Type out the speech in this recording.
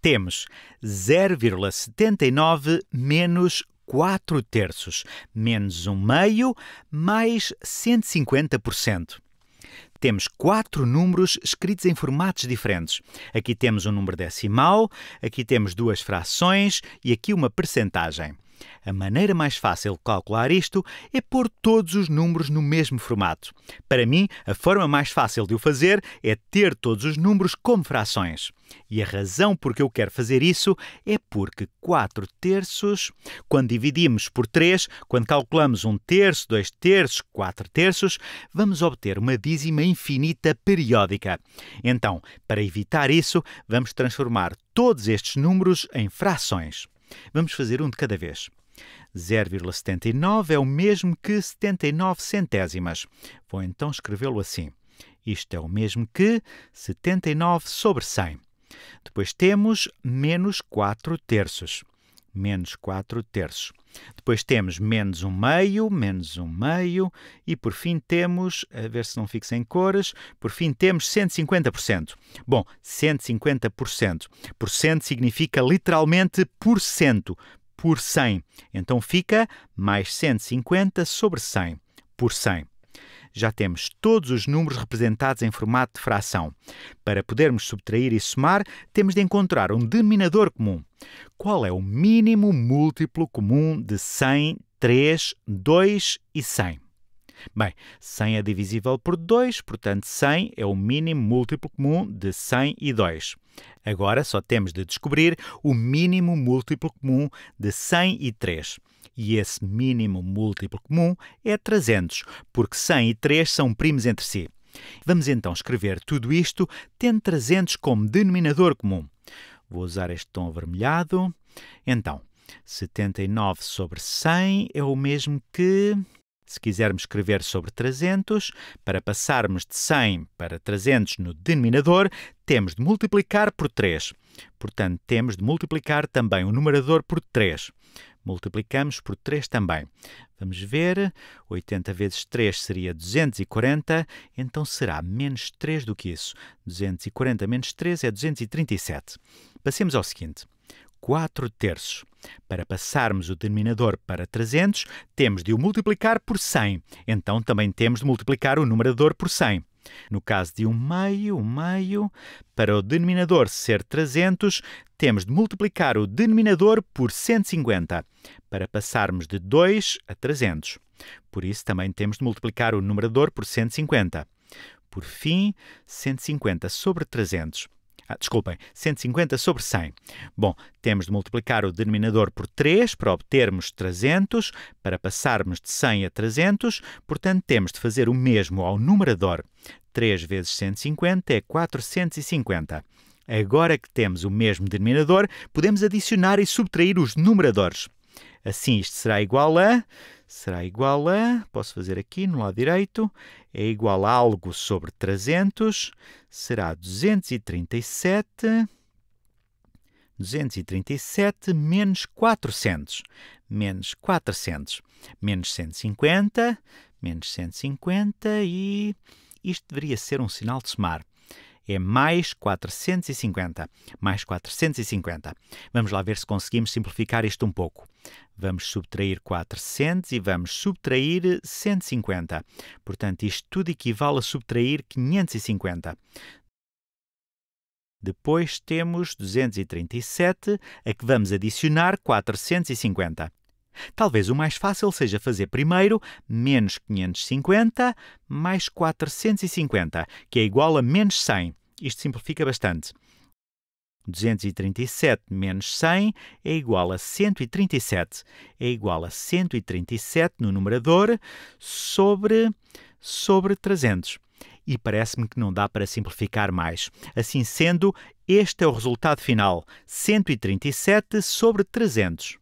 temos 0,79 menos 4 terços, menos 1 meio, mais 150%. Temos quatro números escritos em formatos diferentes. Aqui temos um número decimal, aqui temos duas frações e aqui uma percentagem. A maneira mais fácil de calcular isto é pôr todos os números no mesmo formato. Para mim, a forma mais fácil de o fazer é ter todos os números como frações. E a razão por que eu quero fazer isso é porque 4 terços, quando dividimos por 3, quando calculamos 1 terço, 2 terços, 4 terços, vamos obter uma dízima infinita periódica. Então, para evitar isso, vamos transformar todos estes números em frações. Vamos fazer um de cada vez. 0,79 é o mesmo que 79 centésimas. Vou então escrevê-lo assim. Isto é o mesmo que 79 sobre 100. Depois temos menos 4 terços menos 4 terços. Depois temos menos 1 meio, menos 1 meio, e por fim temos, a ver se não fico sem cores, por fim temos 150%. Bom, 150%. Por cento significa literalmente por cento, por 100. Então fica mais 150 sobre 100, por 100. Já temos todos os números representados em formato de fração. Para podermos subtrair e somar, temos de encontrar um denominador comum. Qual é o mínimo múltiplo comum de 100, 3, 2 e 100? Bem, 100 é divisível por 2, portanto 100 é o mínimo múltiplo comum de 100 e 2. Agora só temos de descobrir o mínimo múltiplo comum de 103. E esse mínimo múltiplo comum é 300, porque 100 e 3 são primos entre si. Vamos então escrever tudo isto tendo 300 como denominador comum. Vou usar este tom avermelhado. Então, 79 sobre 100 é o mesmo que se quisermos escrever sobre 300, para passarmos de 100 para 300 no denominador, temos de multiplicar por 3. Portanto, temos de multiplicar também o numerador por 3. Multiplicamos por 3 também. Vamos ver, 80 vezes 3 seria 240, então será menos 3 do que isso. 240 menos 3 é 237. Passemos ao seguinte. 4 terços. Para passarmos o denominador para 300, temos de o multiplicar por 100. Então também temos de multiplicar o numerador por 100. No caso de 1 meio, 1 meio, para o denominador ser 300, temos de multiplicar o denominador por 150, para passarmos de 2 a 300. Por isso, também temos de multiplicar o numerador por 150. Por fim, 150 sobre 300. Ah, desculpem, 150 sobre 100. Bom, temos de multiplicar o denominador por 3 para obtermos 300, para passarmos de 100 a 300, portanto temos de fazer o mesmo ao numerador. 3 vezes 150 é 450. Agora que temos o mesmo denominador, podemos adicionar e subtrair os numeradores. Assim, isto será igual a. Será igual a. Posso fazer aqui no lado direito. É igual a algo sobre 300. Será 237. 237 menos 400, menos 400, menos 150, menos 150 e isto deveria ser um sinal de somar é mais 450. Mais 450. Vamos lá ver se conseguimos simplificar isto um pouco. Vamos subtrair 400 e vamos subtrair 150. Portanto, isto tudo equivale a subtrair 550. Depois temos 237, a que vamos adicionar 450. Talvez o mais fácil seja fazer primeiro menos 550 mais 450, que é igual a menos 100. Isto simplifica bastante. 237 menos 100 é igual a 137. É igual a 137 no numerador sobre, sobre 300. E parece-me que não dá para simplificar mais. Assim sendo, este é o resultado final: 137 sobre 300.